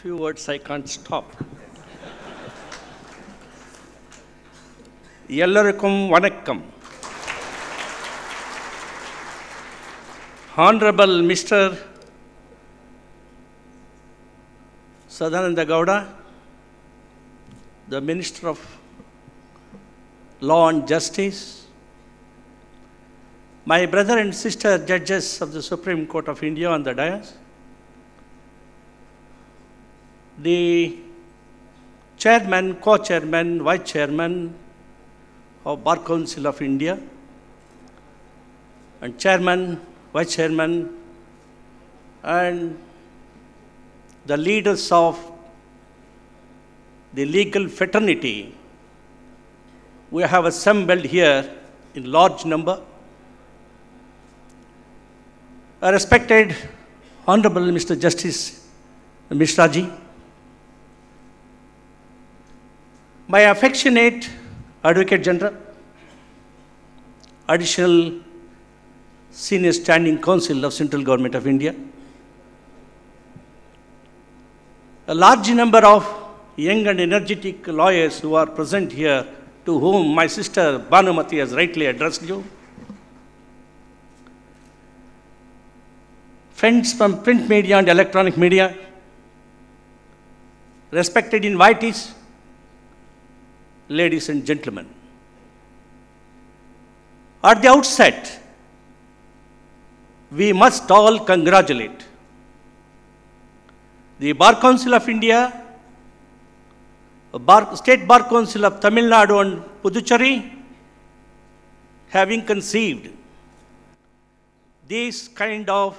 few words, I can't stop. எல்லோருக்கும் வணக்கம் Honorable Mr. Sadananda Gowda, the Minister of Law and Justice, my brother and sister judges of the Supreme Court of India on the dais, the chairman, co-chairman, vice chairman of Bar Council of India, and chairman, vice chairman, and the leaders of the legal fraternity, we have assembled here in large number. A respected Honorable Mr. Justice Mishraji, My affectionate Advocate General, Additional Senior Standing Council of Central Government of India, a large number of young and energetic lawyers who are present here, to whom my sister Banumati has rightly addressed you, friends from print media and electronic media, respected invitees, ladies and gentlemen. At the outset, we must all congratulate the Bar Council of India, Bar, State Bar Council of Tamil Nadu and Puducherry, having conceived this kind of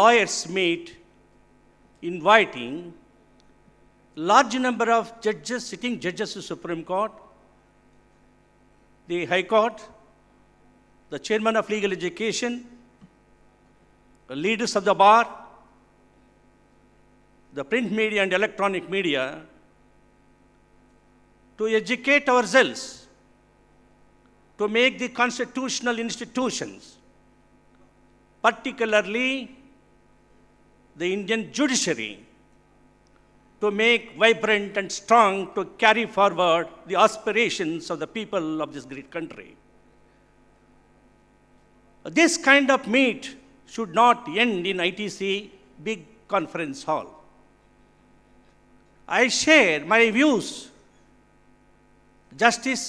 lawyers' meet inviting large number of judges, sitting judges to Supreme Court, the High Court, the chairman of legal education, the leaders of the bar, the print media and electronic media, to educate ourselves, to make the constitutional institutions, particularly the Indian judiciary, to make vibrant and strong to carry forward the aspirations of the people of this great country. This kind of meet should not end in ITC big conference hall. I share my views. Justice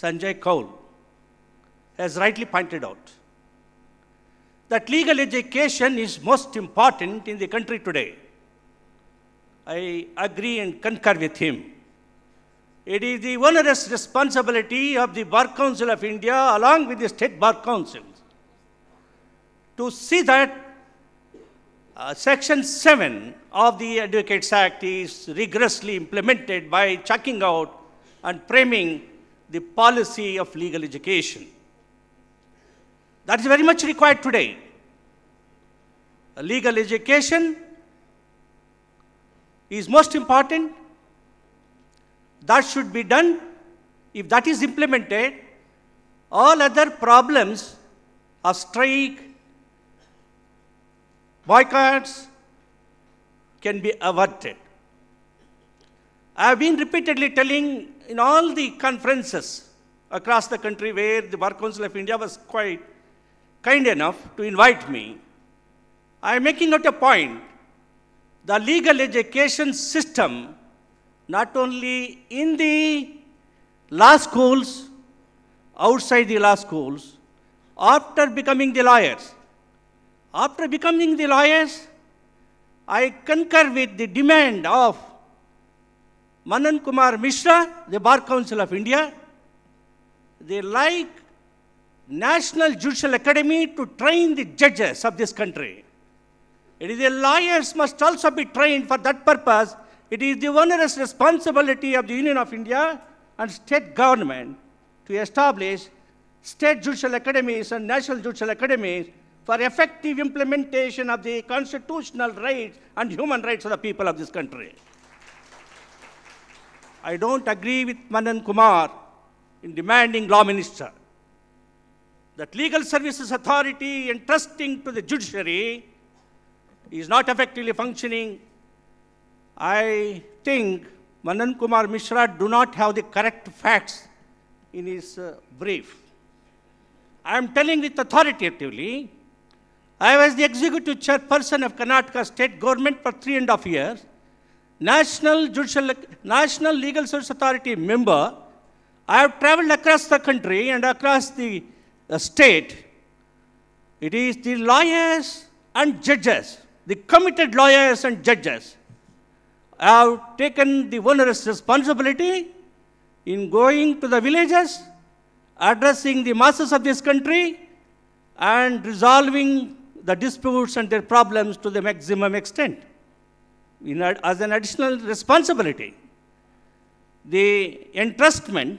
Sanjay Kaul has rightly pointed out that legal education is most important in the country today. I agree and concur with him. It is the onerous responsibility of the Bar Council of India along with the state Bar Councils to see that uh, Section 7 of the Advocates Act is rigorously implemented by checking out and framing the policy of legal education. That is very much required today. A legal education is most important. That should be done. If that is implemented, all other problems of strike, boycotts can be averted. I have been repeatedly telling in all the conferences across the country where the Bar Council of India was quite kind enough to invite me, I am making out a point the legal education system, not only in the law schools, outside the law schools, after becoming the lawyers. After becoming the lawyers, I concur with the demand of Manan Kumar Mishra, the Bar Council of India. They like National Judicial Academy to train the judges of this country. It is the lawyers must also be trained for that purpose. It is the onerous responsibility of the Union of India and state government to establish state judicial academies and national judicial academies for effective implementation of the constitutional rights and human rights of the people of this country. I don't agree with Manan Kumar in demanding law minister that legal services authority entrusting to the judiciary is not effectively functioning. I think Manan Kumar Mishra do not have the correct facts in his uh, brief. I am telling it authoritatively. I was the executive chairperson of Karnataka state government for three and a half years, National, Judicial, National Legal Service Authority member. I have traveled across the country and across the uh, state. It is the lawyers and judges the committed lawyers and judges have taken the onerous responsibility in going to the villages, addressing the masses of this country, and resolving the disputes and their problems to the maximum extent. In, as an additional responsibility, the entrustment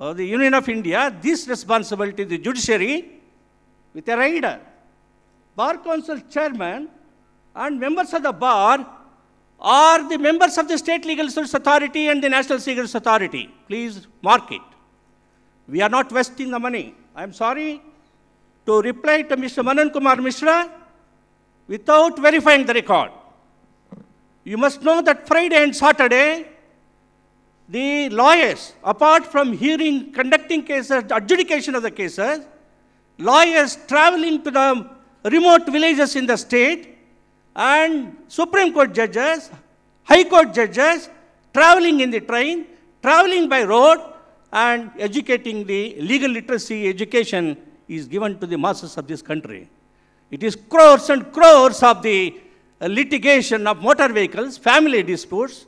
of the Union of India, this responsibility, the judiciary, with a rider. Bar Council chairman and members of the bar are the members of the State Legal Service Authority and the National Secret Authority. Please mark it. We are not wasting the money. I'm sorry to reply to Mr. Manan Kumar Mishra without verifying the record. You must know that Friday and Saturday, the lawyers, apart from hearing, conducting cases, adjudication of the cases, lawyers traveling to the remote villages in the state and Supreme Court judges, High Court judges, traveling in the train, traveling by road, and educating the legal literacy education is given to the masses of this country. It is crores and crores of the litigation of motor vehicles, family disputes,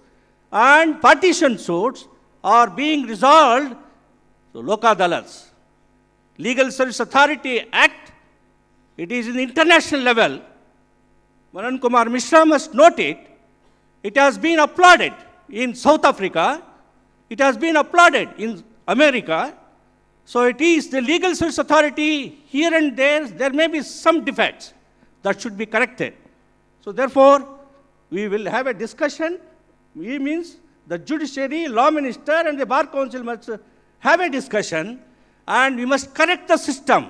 and partition suits are being resolved through Loka Legal Service Authority Act, it is in international level, Manan Kumar Mishra must note it, it has been applauded in South Africa, it has been applauded in America. So it is the legal service authority here and there, there may be some defects that should be corrected. So therefore, we will have a discussion. We means the judiciary, law minister and the bar council must have a discussion and we must correct the system.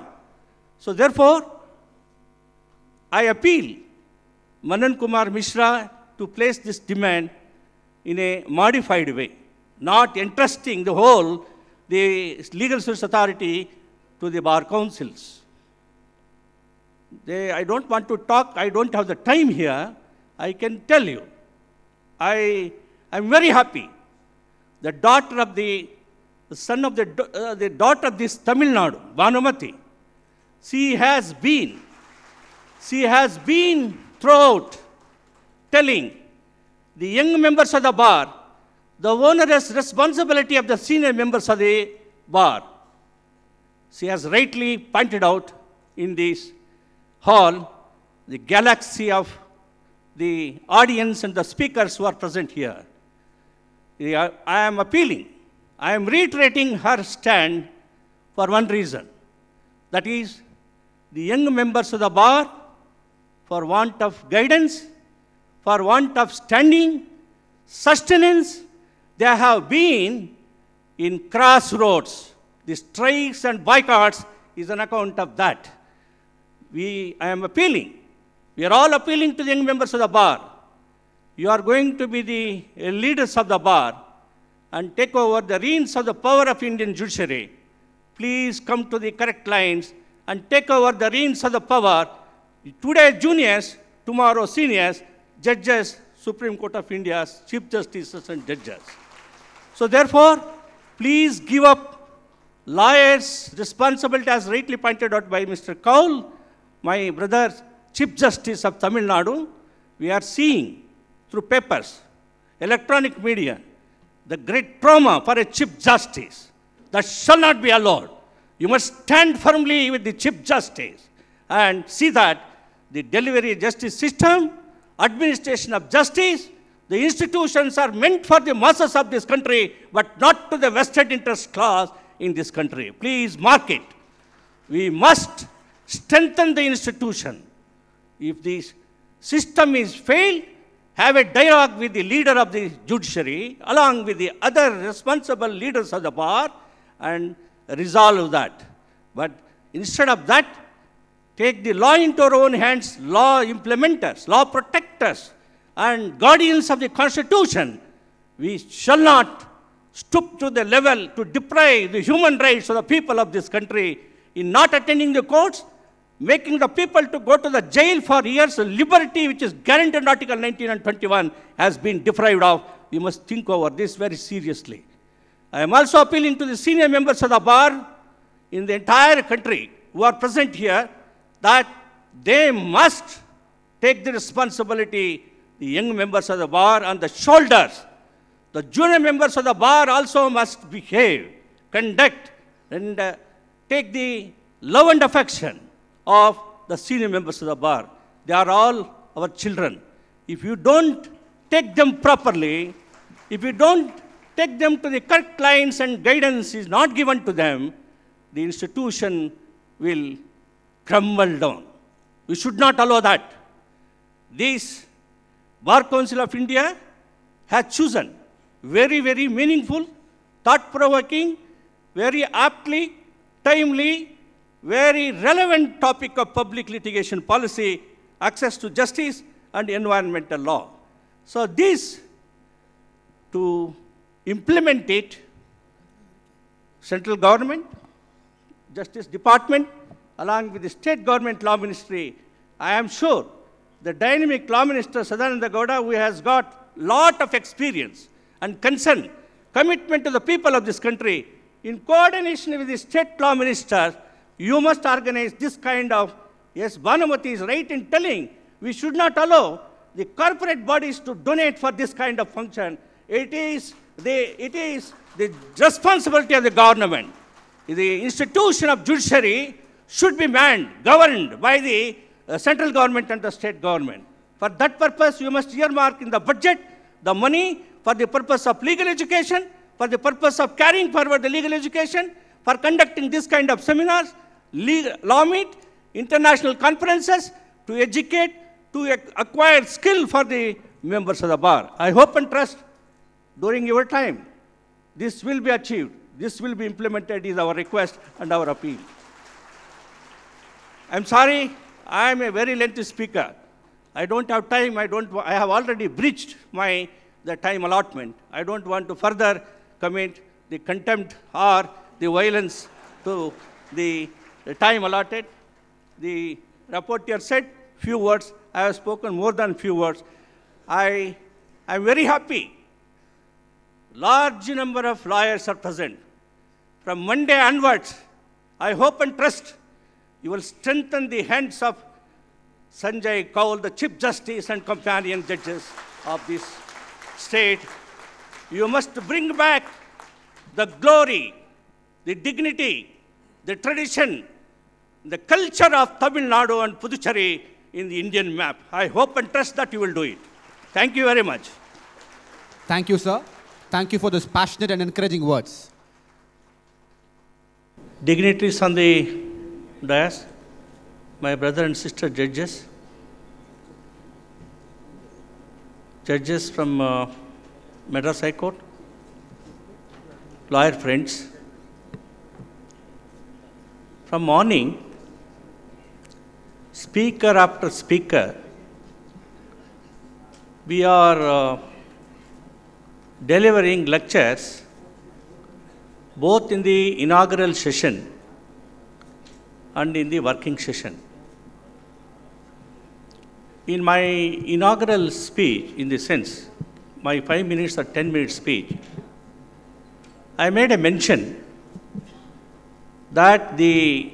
So therefore, I appeal Manan Kumar Mishra to place this demand in a modified way, not entrusting the whole, the legal service authority to the bar councils. They, I don't want to talk, I don't have the time here, I can tell you. I am very happy. The daughter of the, the son of the, uh, the daughter of this Tamil Nadu, Banumati, she has been, she has been throughout telling the young members of the bar the onerous responsibility of the senior members of the bar. She has rightly pointed out in this hall the galaxy of the audience and the speakers who are present here. Uh, I am appealing, I am reiterating her stand for one reason. That is, the young members of the bar for want of guidance, for want of standing, sustenance, they have been in crossroads. The strikes and boycotts is an account of that. We, I am appealing. We are all appealing to the young members of the bar. You are going to be the leaders of the bar and take over the reins of the power of Indian judiciary. Please come to the correct lines and take over the reins of the power Today, juniors, tomorrow, seniors, judges, Supreme Court of India's Chief Justices and judges. So therefore, please give up lawyers' responsibility as rightly pointed out by Mr. Kaul, my brother Chief Justice of Tamil Nadu. We are seeing through papers, electronic media, the great trauma for a Chief Justice. That shall not be allowed. You must stand firmly with the Chief Justice and see that the delivery justice system, administration of justice, the institutions are meant for the masses of this country, but not to the vested interest class in this country. Please mark it. We must strengthen the institution. If the system is failed, have a dialogue with the leader of the judiciary, along with the other responsible leaders of the bar, and resolve that. But instead of that, Take the law into our own hands, law implementers, law protectors, and guardians of the Constitution. We shall not stoop to the level to deprive the human rights of the people of this country in not attending the courts, making the people to go to the jail for years, liberty which is guaranteed in Article 19 and 21 has been deprived of. We must think over this very seriously. I am also appealing to the senior members of the bar in the entire country who are present here that they must take the responsibility, the young members of the bar on the shoulders. The junior members of the bar also must behave, conduct, and uh, take the love and affection of the senior members of the bar. They are all our children. If you don't take them properly, if you don't take them to the correct lines and guidance is not given to them, the institution will crumble down. We should not allow that. This Bar Council of India has chosen very, very meaningful, thought-provoking, very aptly, timely, very relevant topic of public litigation policy, access to justice, and environmental law. So this, to implement it, central government, Justice Department, along with the state government law ministry, I am sure the dynamic law minister Sadananda Gowda, who has got lot of experience and concern, commitment to the people of this country, in coordination with the state law minister, you must organize this kind of, yes, Banamati is right in telling, we should not allow the corporate bodies to donate for this kind of function. It is the, it is the responsibility of the government. The institution of judiciary should be manned, governed by the uh, central government and the state government. For that purpose, you must earmark in the budget the money for the purpose of legal education, for the purpose of carrying forward the legal education, for conducting this kind of seminars, legal, law meet, international conferences, to educate, to acquire skill for the members of the bar. I hope and trust during your time, this will be achieved. This will be implemented is our request and our appeal. I'm sorry, I'm a very lengthy speaker. I don't have time. I, don't, I have already breached my, the time allotment. I don't want to further commit the contempt or the violence to the, the time allotted. The rapporteur said few words. I have spoken more than few words. I am very happy. Large number of lawyers are present. From Monday onwards, I hope and trust you will strengthen the hands of Sanjay Kaul, the Chief Justice and companion judges of this state. You must bring back the glory, the dignity, the tradition, the culture of Tamil Nadu and Puducherry in the Indian map. I hope and trust that you will do it. Thank you very much. Thank you, sir. Thank you for those passionate and encouraging words. Dignitaries on the Dias, my brother and sister judges, judges from uh, Madras High Court, lawyer friends. From morning, speaker after speaker, we are uh, delivering lectures both in the inaugural session and in the working session. In my inaugural speech, in the sense, my five minutes or ten minute speech, I made a mention that the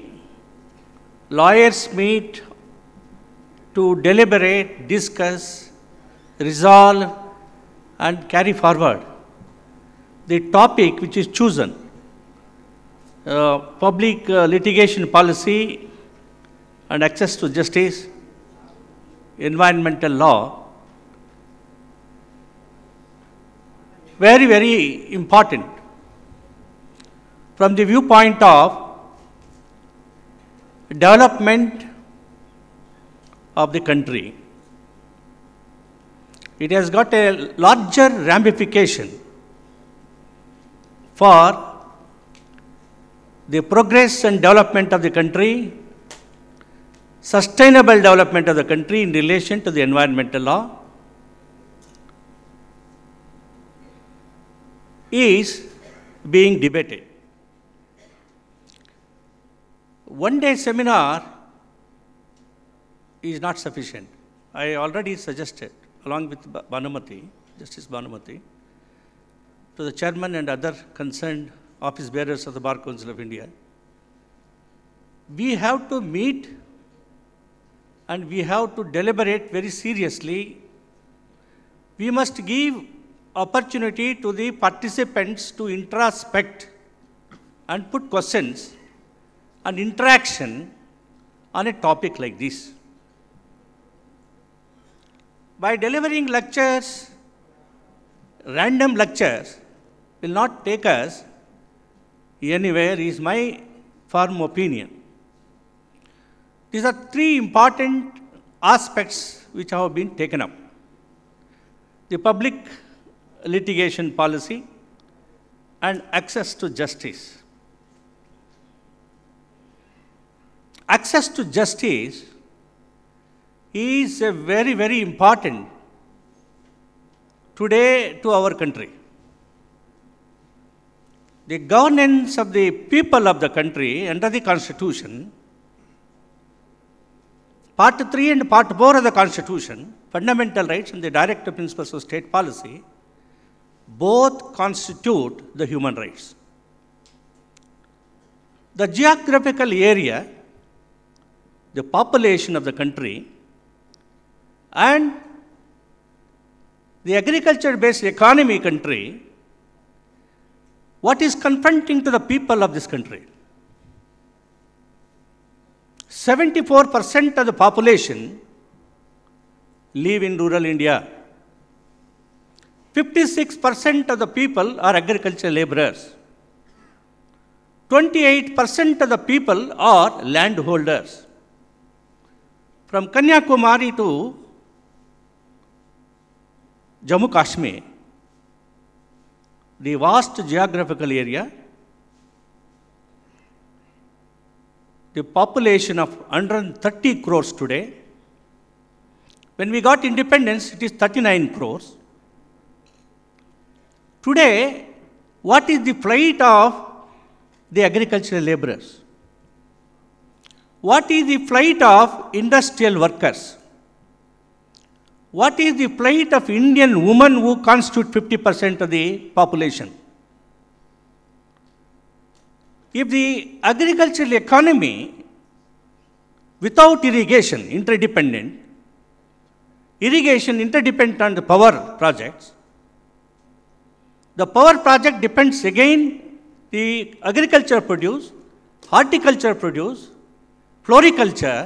lawyers meet to deliberate, discuss, resolve, and carry forward the topic which is chosen. Uh, public uh, litigation policy and access to justice, environmental law, very, very important from the viewpoint of development of the country. It has got a larger ramification for the progress and development of the country, sustainable development of the country in relation to the environmental law is being debated. One day seminar is not sufficient. I already suggested, along with Banamati, Justice Banamati, to the chairman and other concerned office bearers of the Bar Council of India, we have to meet and we have to deliberate very seriously. We must give opportunity to the participants to introspect and put questions and interaction on a topic like this. By delivering lectures, random lectures will not take us anywhere is my firm opinion. These are three important aspects which have been taken up. The public litigation policy and access to justice. Access to justice is a very, very important today to our country the governance of the people of the country under the Constitution, Part 3 and Part 4 of the Constitution, Fundamental Rights and the Directive Principles of State Policy, both constitute the human rights. The geographical area, the population of the country, and the agriculture-based economy country what is confronting to the people of this country. 74% of the population live in rural India. 56% of the people are agricultural laborers. 28% of the people are landholders. From Kanyakumari to Jammu Kashmir, the vast geographical area, the population of 130 crores today. When we got independence, it is 39 crores. Today, what is the plight of the agricultural laborers? What is the plight of industrial workers? what is the plight of Indian women who constitute 50% of the population? If the agricultural economy without irrigation interdependent, irrigation interdependent on the power projects, the power project depends again the agriculture produce, horticulture produce, floriculture,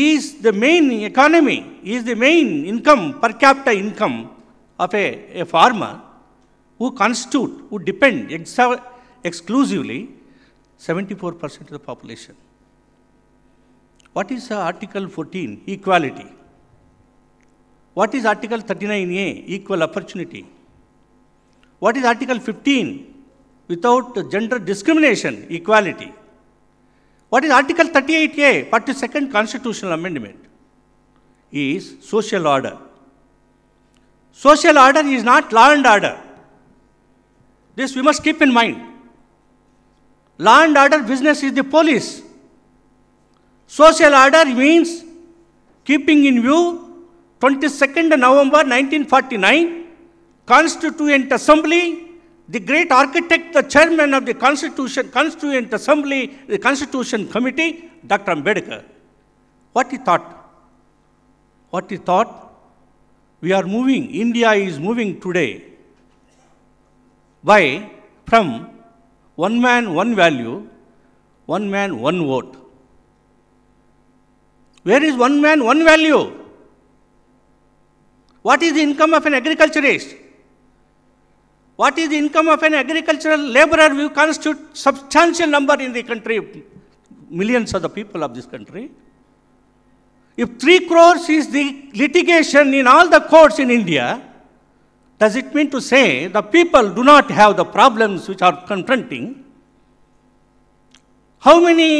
is the main economy, is the main income, per capita income of a, a farmer who constitute, who depend ex exclusively 74% of the population. What is Article 14? Equality. What is Article 39A? Equal opportunity. What is Article 15? Without gender discrimination, equality. What is Article 38A, 42nd Constitutional Amendment? Is social order. Social order is not law and order. This we must keep in mind. Law and order business is the police. Social order means keeping in view 22nd November 1949 Constituent Assembly the great architect, the chairman of the Constitution, Constituent Assembly, the Constitution Committee, Dr. Ambedkar. What he thought? What he thought? We are moving, India is moving today by from one man, one value, one man, one vote. Where is one man, one value? What is the income of an agriculturist? What is the income of an agricultural laborer will constitute substantial number in the country, millions of the people of this country. If 3 crores is the litigation in all the courts in India, does it mean to say the people do not have the problems which are confronting? How many